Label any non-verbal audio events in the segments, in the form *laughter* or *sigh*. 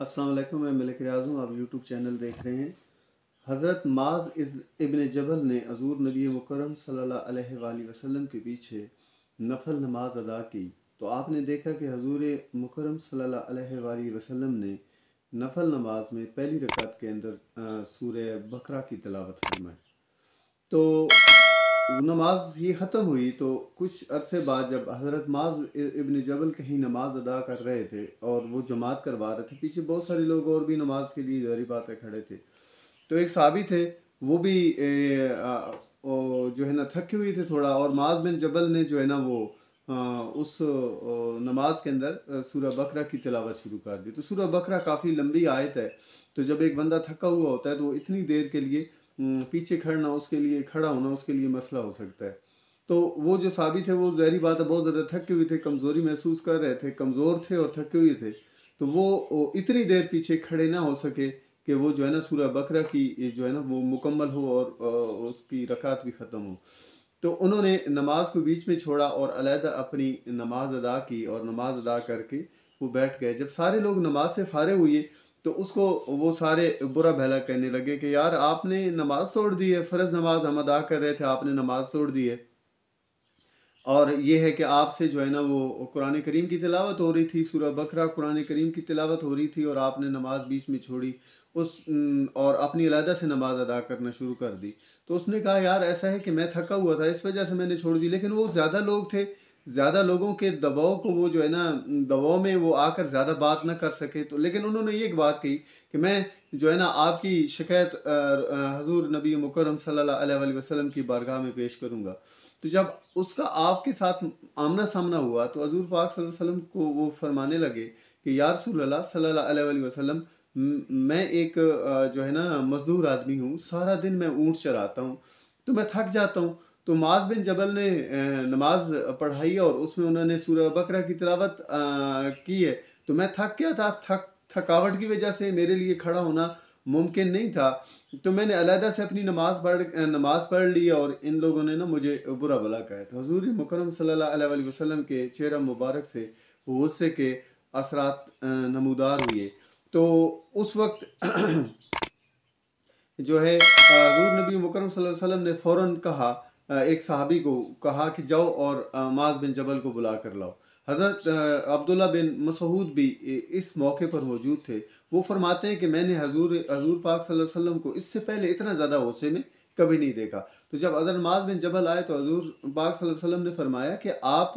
अस्सलाम वालेकुम मैं मलिक रियाज हूँ आप यूट्यूब चैनल देख रहे हैं हज़रत माज इबन जबल ने अजूर नबी मुकरम सल्लल्लाहु अलैहि वसल्लम के पीछे नफल नमाज अदा की तो आपने देखा कि हजूर मुकरम सल्लल्लाहु अलैहि वसल्लम ने नफल नमाज में पहली रकत के अंदर सूर्य बकरा की तलावत फरमाई तो नमाज ये ख़त्म हुई तो कुछ अरसे बाद जब हज़रत माज इबन जबल कहीं नमाज अदा कर रहे थे और वो जमात करवा रहे थे पीछे बहुत सारे लोग और भी नमाज के लिए जारी बातें खड़े थे तो एक साबित थे वो भी ए, आ, ओ, जो है ना थके हुए थे थोड़ा और माज बिन जबल ने जो है ना वो आ, उस ओ, नमाज के अंदर सूर्य बकरा की तलावत शुरू कर दी तो सूर्य बकरा काफ़ी लंबी आयत है तो जब एक बंदा थका हुआ होता है तो वो इतनी देर के लिए हम्म, पीछे खड़ना उसके लिए खड़ा होना उसके लिए मसला हो सकता है तो वो जो साबित है वो जहरी बात है बहुत ज़्यादा थके हुए थे कमज़ोरी महसूस कर रहे थे कमज़ोर थे और थके हुए थे तो वो इतनी देर पीछे खड़े ना हो सके कि वो जो है ना सूर्य बकरा की जो है ना वो मुकम्मल हो और उसकी रकात भी ख़त्म हो तो उन्होंने नमाज को बीच में छोड़ा और अलग अपनी नमाज अदा की और नमाज अदा करके वो बैठ गए जब सारे लोग नमाज से फारे हुए तो उसको वो सारे बुरा भला कहने लगे कि यार आपने नमाज तोड़ दी है फ़र्ज़ नमाज हम अदा कर रहे थे आपने नमाज तोड़ दी है और ये है कि आपसे जो है ना वो कुरान करीम की तिलावत हो रही थी सूरह बकरा कुरान करीम की तिलावत हो रही थी और आपने नमाज बीच में छोड़ी उस और अपनी अलहदा से नमाज अदा करना शुरू कर दी तो उसने कहा यार ऐसा है कि मैं थका हुआ था इस वजह से मैंने छोड़ दी लेकिन वो ज़्यादा लोग थे ज़्यादा लोगों के दबाव को वो जो है ना दबाव में वो आकर ज़्यादा बात ना कर सके तो लेकिन उन्होंने ये एक बात कही कि मैं जो है ना आपकी शिकायत हजूर नबी मुकरम सल्लल्लाहु अलैहि वसल्लम की बारगाह में पेश करूँगा तो जब उसका आपके साथ आमना सामना हुआ तो हजूर पाक वसल्लम को वो फरमाने लगे कि यार रसूल सल्ला वसलम मैं एक जो है ना मज़दूर आदमी हूँ सारा दिन मैं ऊँट चराता हूँ तो मैं थक जाता हूँ तो माज बिन जबल ने नमाज पढ़ाई और उसमें उन्होंने सूर्य बकरा की तलावत की है तो मैं थक गया था थक थकावट की वजह से मेरे लिए खड़ा होना मुमकिन नहीं था तो मैंने अलहदा से अपनी नमाज पढ़ नमाज पढ़ ली और इन लोगों ने ना मुझे बुरा भला कहा था तो हजूर मुकरम सल्ला वसलम के चेहरा मुबारक से गुस्से के असरात नमूदार हुए तो उस वक्त *clears throat* जो है हजूर नबी मुकरम वसल्लम ने फ़ौर कहा एक सहाबी को कहा कि जाओ और माज बिन जबल को बुला कर लाओ हज़रत अब्दुल्ला बिन मसूद भी इस मौके पर मौजूद थे वो फरमाते हैं कि मैंने हजूर हजूर पाक सल्लल्लाहु अलैहि वसल्लम को इससे पहले इतना ज़्यादा होशे में कभी नहीं देखा तो जब अदर माज बिन जबल आए तो हजूर पाक सल्लल्लाहु अलैहि वसल्लम ने फरमाया कि आप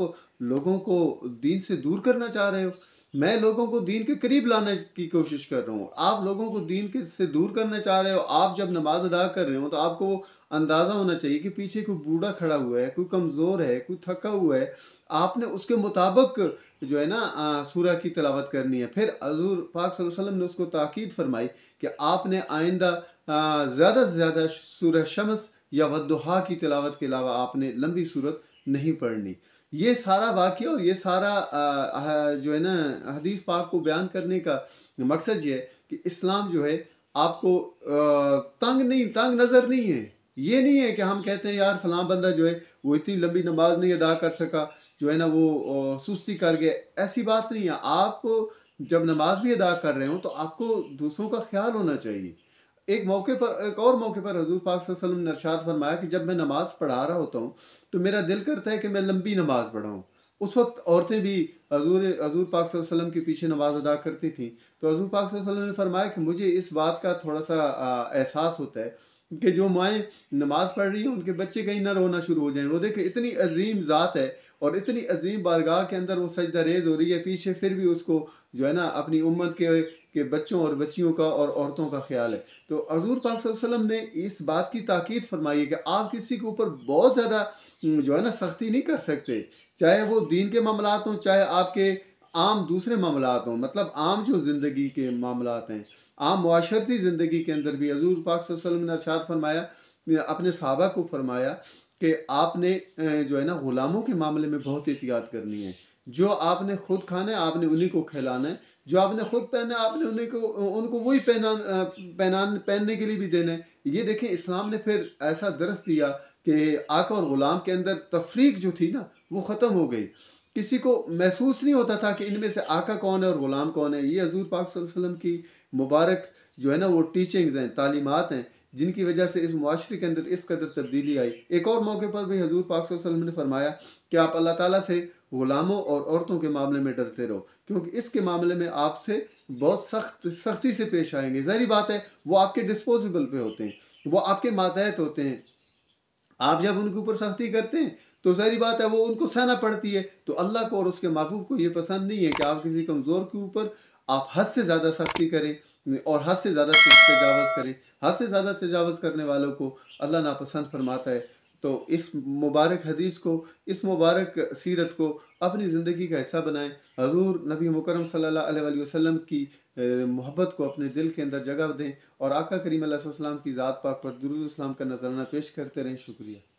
लोगों को दीन से दूर करना चाह रहे हो मैं लोगों को दीन के करीब लाने की कोशिश कर रहा हूँ आप लोगों को दीन के से दूर करना चाह रहे हो आप जब नमाज अदा कर रहे हो तो आपको अंदाज़ा होना चाहिए कि पीछे कोई बूढ़ा खड़ा हुआ है कोई कमज़ोर है कोई थका हुआ है आपने उसके मुताबिक जो है ना सूर्य की तलावत करनी है फिर हजूर पाक वसलम ने उसको ताक़द फरमाई कि आपने आइंदा ज़्यादा से ज़्यादा सूर्य शमस या वदुहा की तलावत के अलावा आपने लंबी सूरत नहीं पढ़नी ये सारा वाक्य और ये सारा जो है ना हदीस पाक को बयान करने का मकसद ये है कि इस्लाम जो है आपको तंग नहीं तंग नज़र नहीं है ये नहीं है कि हम कहते हैं यार फलां बंदा जो है वो इतनी लंबी नमाज नहीं अदा कर सका जो है ना वो सुस्ती कर गए ऐसी बात नहीं है आप जब नमाज भी अदा कर रहे हो तो आपको दूसरों का ख्याल होना चाहिए एक मौके पर एक और मौके पर हजूर पाक वसलम ने अरशाद फरमाया कि जब मैं नमाज़ पढ़ा रहा होता हूँ तो मेरा दिल करता है कि मैं लंबी नमाज़ पढ़ाऊँ उस वक्त औरतें भी हजूर हजूर पाक वसलम के पीछे नमाज अदा करती थीं तो हजूर पाक वसलम ने फरमाया कि मुझे इस बात का थोड़ा सा एहसास होता है कि जो माएँ नमाज़ पढ़ रही हैं उनके बच्चे कहीं ना रोना शुरू हो जाएं वो देखें इतनी अजीम ज़ात है और इतनी अजीम बारगाह के अंदर वो सजदा रेज हो रही है पीछे फिर भी उसको जो है ना अपनी उम्मत के कि बच्चों और बच्चियों का और औरतों का ख्याल है तो हजूर पाक वसलम ने इस बात की ताकीद फरमाई है कि आप किसी के ऊपर बहुत ज़्यादा जो है ना सख्ती नहीं कर सकते चाहे वो दीन के मामला हों चाहे आपके आम दूसरे मामला हों मतलब आम जो ज़िंदगी के मामला हैं आम माशरती ज़िंदगी के अंदर भी हजूर पाक वसलम ने अरसाद फरमाया अपने सहाबा को फरमाया कि आपने जो है ना ग़ुलामों के मामले में बहुत एहतियात करनी है जो आपने खुद खाना है आपने उन्हीं को खिलाना है जो आपने खुद पहना है आपने उन्हीं को उनको वही पहना पहनान पहनने के लिए भी देना है ये देखें इस्लाम ने फिर ऐसा दरस दिया कि आका और ग़ुलाम के अंदर तफरीक जो थी ना वो ख़त्म हो गई किसी को महसूस नहीं होता था कि इनमें से आका कौन है और ग़ुलाम कौन है ये हजूर पाक वसलम की मुबारक जो है ना वो टीचिंग्स हैं तालीमत हैं जिनकी वजह से इस माशरे के अंदर इस कदर तब्दीली आई एक और मौके पर भी हजूर पाक वसल्लम ने फरमाया कि आप अल्लाह ताली से गुलामों और औरतों के मामले में डरते रहो क्योंकि इसके मामले में आपसे बहुत सख्त सख्ती से पेश आएंगे जहरी बात है वो आपके डिस्पोजेबल पे होते हैं वो आपके मातहत होते हैं आप जब उनके ऊपर सख्ती करते हैं तो जहरी बात है वो उनको सहना पड़ती है तो अल्लाह को और उसके महबूब को ये पसंद नहीं है कि आप किसी कमज़ोर के ऊपर आप हद से ज़्यादा सख्ती करें और हद से ज़्यादा तजावज़ करें हद से ज़्यादा तजावज़ करने वालों को अल्लाह नापसंद फरमाता है तो इस मुबारक हदीस को इस मुबारक सीरत को अपनी ज़िंदगी का हिस्सा बनाएं हजूर नबी मुकरम सल्ला वसम की मोहब्बत को अपने दिल के अंदर जगह दें और आका करीम की ज़ात पाक पर दुरुस्लाम का नजराना पेश करते रहें शुक्रिया